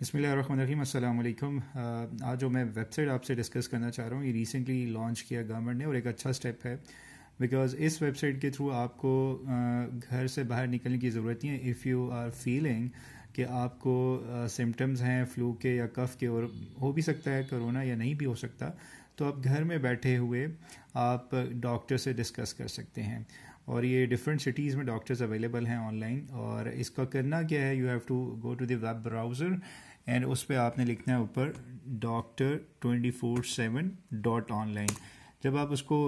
بسم اللہ الرحمن الرحیم السلام علیکم آج جو میں ویب سائٹ آپ سے ڈسکس کرنا چاہ رہا ہوں یہ ریسنٹلی لانچ کیا گورنمنٹ نے اور ایک اچھا سٹیپ ہے بیکاز اس ویب سائٹ کے تھرو آپ کو uh, گھر سے باہر نکلنے کی ضرورت نہیں ہے اف یو آر فیلنگ کہ آپ کو سمٹمز uh, ہیں فلو کے یا کف کے اور ہو بھی سکتا ہے کرونا یا نہیں بھی ہو سکتا تو آپ گھر میں بیٹھے ہوئے آپ ڈاکٹر سے ڈسکس کر سکتے ہیں اور یہ ڈفرینٹ سٹیز میں ڈاکٹرز اویلیبل ہیں آن لائن اور اس کا کرنا کیا ہے you have to go to the web browser and اس پہ آپ نے لکھنا ہے اوپر doctor twenty four seven dot online جب آپ اس کو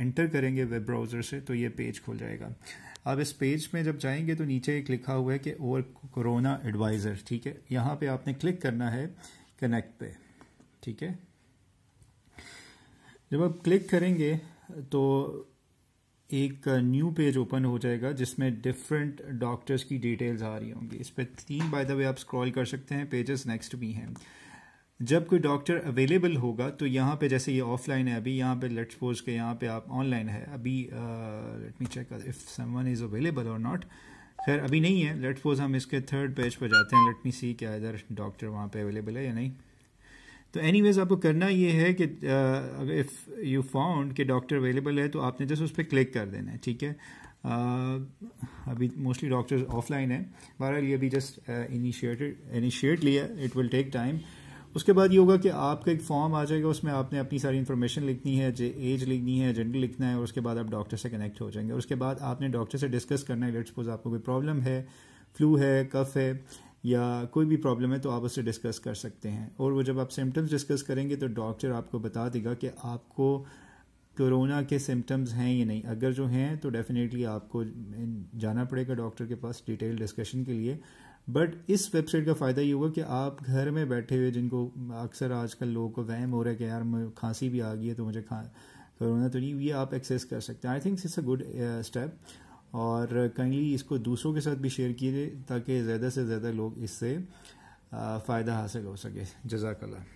انٹر کریں گے ویب براؤزر سے تو یہ پیج کھول جائے گا آپ اس پیج میں جب جائیں گے تو نیچے ایک لکھا ہوا ہے کہ اور کرونا ایڈوائزر ٹھیک ہے یہاں پہ آپ نے کلک کرنا ہے کنیکٹ پہ ٹھیک ہے جب آپ کلک کریں گے تو ایک نیو پیج اوپن ہو جائے گا جس میں ڈفرینٹ ڈاکٹرز کی ڈیٹیلز آ رہی ہوں گی اس پہ تین بائی دا وے آپ سکرول کر سکتے ہیں پیجز نیکسٹ بھی ہیں جب کوئی ڈاکٹر اویلیبل ہوگا تو یہاں پہ جیسے یہ آف لائن ہے ابھی یہاں پہ لیٹ پوز کے یہاں پہ آپ آن لائن ہے ابھی let me check if someone is available اور ناٹ خیر ابھی نہیں ہے لیٹ پوز ہم اس کے تھرڈ پیج پہ جاتے ہیں لیٹ می سی کیا ادھر ڈاکٹر وہاں پہ اویلیبل ہے یا نہیں تو اینی ویز آپ کو کرنا یہ ہے کہ اگر اف یو فاؤنڈ کہ ڈاکٹر اویلیبل ہے تو آپ نے جسٹ اس پہ کلک کر دینا ہے ٹھیک ہے ابھی موسٹلی ڈاکٹر آف لائن ہیں بہرحال یہ بھی جسٹ انیشیٹڈ انیشیٹ لیا اٹ ول ٹیک ٹائم اس کے بعد یہ ہوگا کہ آپ کا ایک فارم آ جائے گا اس میں آپ نے اپنی ساری انفارمیشن لکھنی ہے ایج لکھنی ہے جنڈر لکھنا ہے اور اس کے بعد آپ ڈاکٹر سے کنیکٹ ہو جائیں گے اس کے بعد آپ نے ڈاکٹر سے ڈسکس کرنا ہے لیٹ سپوز آپ کو کوئی پرابلم ہے فلو ہے کف ہے یا کوئی بھی پرابلم ہے تو آپ اسے ڈسکس کر سکتے ہیں اور وہ جب آپ سمٹمز ڈسکس کریں گے تو ڈاکٹر آپ کو بتا دے گا کہ آپ کو کرونا کے سمٹمز ہیں یا نہیں اگر جو ہیں تو ڈیفینیٹلی آپ کو جانا پڑے گا ڈاکٹر کے پاس ڈیٹیل ڈسکشن کے لیے بٹ اس ویب سائٹ کا فائدہ یہ ہوگا کہ آپ گھر میں بیٹھے ہوئے جن کو اکثر آج کل لوگوں کو وہم ہو رہا ہے کہ یار کھانسی بھی آ گئی ہے تو مجھے کھا کرونا تو نہیں یہ آپ ایکسیس کر سکتے ہیں I think it's a good step اور کائنڈلی اس کو دوسروں کے ساتھ بھی شیئر کیجیے تاکہ زیادہ سے زیادہ لوگ اس سے فائدہ حاصل ہو سکے جزاک اللہ